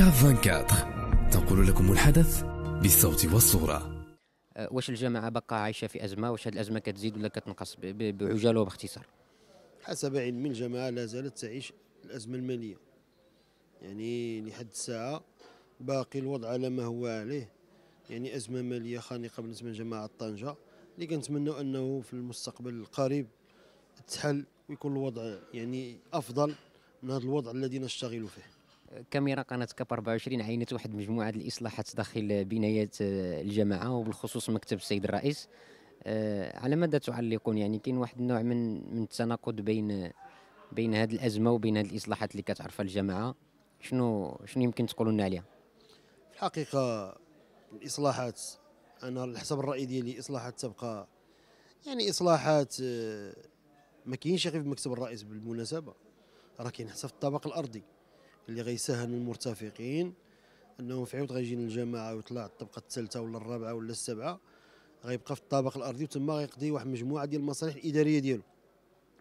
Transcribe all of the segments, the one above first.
كاف 24 تنقل لكم الحدث بالصوت والصورة أه، واش الجماعه بقى عايشة في أزمة واش هذه الأزمة كتزيد ولا كتنقص بعجالة وباختصار حسب علمي الجماعه لا زالت تعيش الأزمة المالية يعني لحد الساعة باقي الوضع على ما هو عليه يعني أزمة مالية خانقة بالنسبة لجماعة طنجة اللي كنتمنوا أنه في المستقبل القريب تحل ويكون الوضع يعني أفضل من هذا الوضع الذي نشتغل فيه كاميرا قناه كاب 24 عينت واحد مجموعه الاصلاحات داخل بنايات آه، الجماعه وبالخصوص مكتب السيد الرئيس آه، على ماذا تعلقون يعني كاين واحد النوع من من التناقض بين بين هذه الازمه وبين هذه الاصلاحات اللي كتعرفها الجماعه شنو شنو يمكن تقولوا لنا عليها في الحقيقه الاصلاحات انا على حسب الراي ديالي اصلاحات تبقى يعني اصلاحات آه، ما كاينش غير في مكتب الرئيس بالمناسبه راه كاين حتى في الطبق الارضي اللي غيسهل المرتفقين انهم في عوض غيجي للجماعه ويطلع الطبقه الثالثه ولا الرابعه ولا السبعه غيبقى في الطابق الارضي وتما غيقضي واحد مجموعه ديال المصالح الاداريه ديالو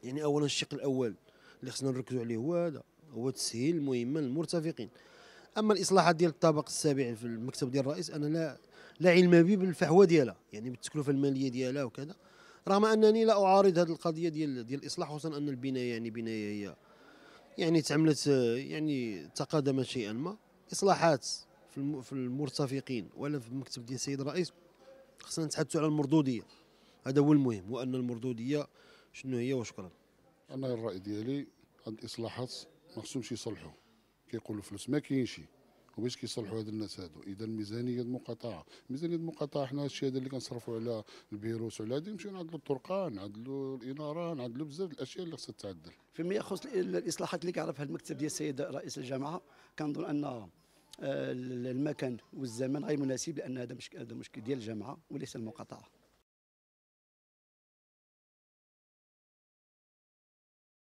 يعني اولا الشق الاول اللي خصنا نركزوا عليه هو هذا هو تسهيل المهمه للمرتفقين اما الاصلاحات ديال الطابق السابع في المكتب ديال الرئيس انا لا لا علم بي بالفحوى ديالها يعني بالتكلفه الماليه ديالها وكذا رغم انني لا اعارض هذه القضيه ديال ديال الاصلاح خصوصا ان البنايه يعني بنايه هي يعني تعملت يعني تقادم شيئا ما اصلاحات في المرتفقين ولا في المكتب ديال السيد الرئيس خصنا نتحدثوا على المردوديه هذا هو المهم وان المردوديه شنو هي وشكرا انا الراي ديالي هاد الاصلاحات ما خصهمش يصلحوا كيقولوا فلوس ما كاينش وباش كيصلحوا هاد الناس هادو اذا الميزانيه المقاطعه ميزانيه المقاطعه حنا الشهاده هذا اللي كنصرفوا على البيروس وعلى هادي نمشيو نعدلوا الطرقان نعدلوا الاناره نعدلوا بزاف الاشياء اللي خصها تتعدل فيما يخص الاصلاحات اللي كيعرفها المكتب ديال السيد رئيس الجامعه كنظن ان آه، المكان والزمان غير مناسب لان هذا مشكل ديال الجامعه وليس المقاطعه